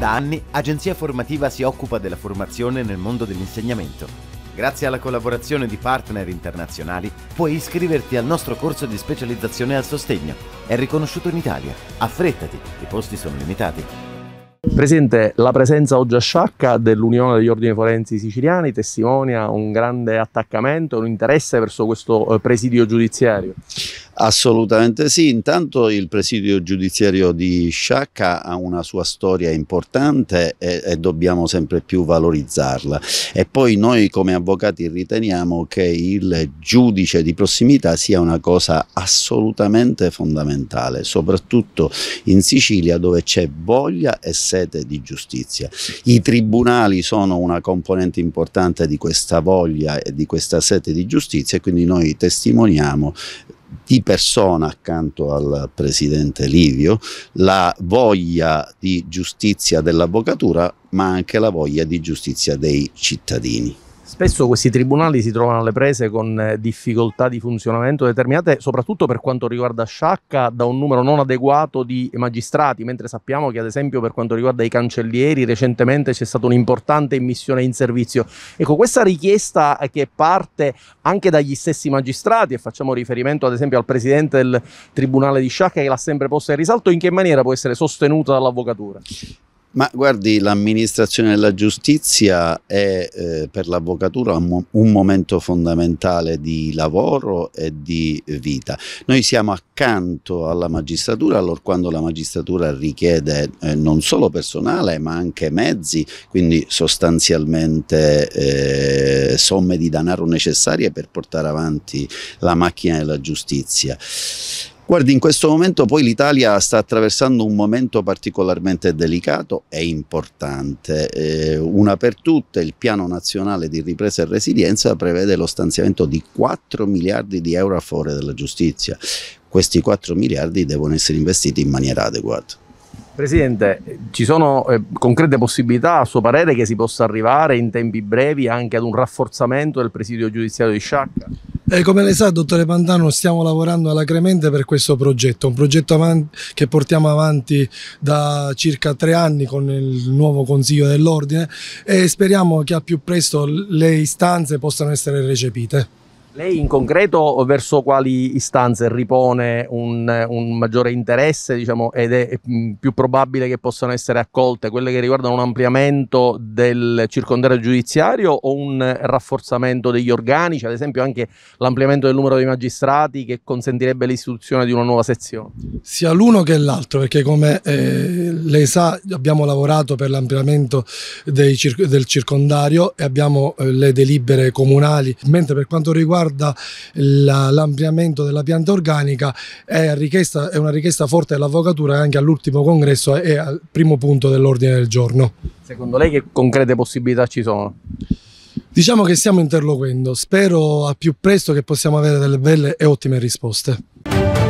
Da anni Agenzia Formativa si occupa della formazione nel mondo dell'insegnamento. Grazie alla collaborazione di partner internazionali puoi iscriverti al nostro corso di specializzazione al sostegno. È riconosciuto in Italia. Affrettati, i posti sono limitati. Presidente, la presenza oggi a Sciacca dell'Unione degli Ordini Forensi Siciliani testimonia un grande attaccamento, un interesse verso questo eh, presidio giudiziario. Assolutamente sì, intanto il presidio giudiziario di Sciacca ha una sua storia importante e, e, dobbiamo sempre più valorizzarla e poi noi come avvocati riteniamo che il giudice di prossimità sia una cosa assolutamente fondamentale, soprattutto in Sicilia dove c'è voglia e sete di giustizia. I tribunali sono una componente importante di questa voglia e di questa sete di giustizia e quindi noi testimoniamo di persona accanto al presidente Livio, la voglia di giustizia dell'avvocatura ma anche la voglia di giustizia dei cittadini. Spesso questi tribunali si trovano alle prese con eh, difficoltà di funzionamento determinate, soprattutto per quanto riguarda Sciacca, da un numero non adeguato di magistrati, mentre sappiamo che ad esempio per quanto riguarda i cancellieri recentemente c'è stata un'importante immissione in servizio. Ecco, questa richiesta che parte anche dagli stessi magistrati, e facciamo riferimento ad esempio al presidente del Tribunale di Sciacca che l'ha sempre posta in risalto, in che maniera può essere sostenuta dall'avvocatura? Ma guardi, l'amministrazione della giustizia è eh, per l'avvocatura un, un momento fondamentale di lavoro e di vita. Noi siamo accanto alla magistratura allora quando la magistratura richiede eh, non solo personale ma anche mezzi, quindi sostanzialmente eh, somme di denaro necessarie per portare avanti la macchina della giustizia. Guardi, in questo momento poi l'Italia sta attraversando un momento particolarmente delicato e importante. Eh, una per tutte, il Piano Nazionale di Ripresa e Resilienza prevede lo stanziamento di 4 miliardi di euro a favore della giustizia. Questi 4 miliardi devono essere investiti in maniera adeguata. Presidente, ci sono eh, concrete possibilità, a suo parere, che si possa arrivare in tempi brevi anche ad un rafforzamento del presidio giudiziario di Sciacca? Eh, come lei sa, dottore Pantano, stiamo lavorando alacremente per questo progetto, un progetto che portiamo avanti da circa tre anni con il nuovo Consiglio dell'Ordine e speriamo che a più presto le istanze possano essere recepite. Lei in concreto verso quali istanze ripone un, un maggiore interesse diciamo, ed è mm, più probabile che possano essere accolte quelle che riguardano un ampliamento del circondario giudiziario o un rafforzamento degli organici, ad esempio anche l'ampliamento del numero dei magistrati che consentirebbe l'istituzione di una nuova sezione? Sia l'uno che l'altro perché come eh, lei sa abbiamo lavorato per l'ampliamento del circondario e abbiamo eh, le delibere comunali, mentre per quanto riguarda riguarda l'ampliamento della pianta organica è, richiesta, è, una richiesta forte dell'avvocatura anche all'ultimo congresso e al primo punto dell'ordine del giorno. Secondo lei che concrete possibilità ci sono? Diciamo che stiamo interloquendo, spero al più presto che possiamo avere delle belle e ottime risposte.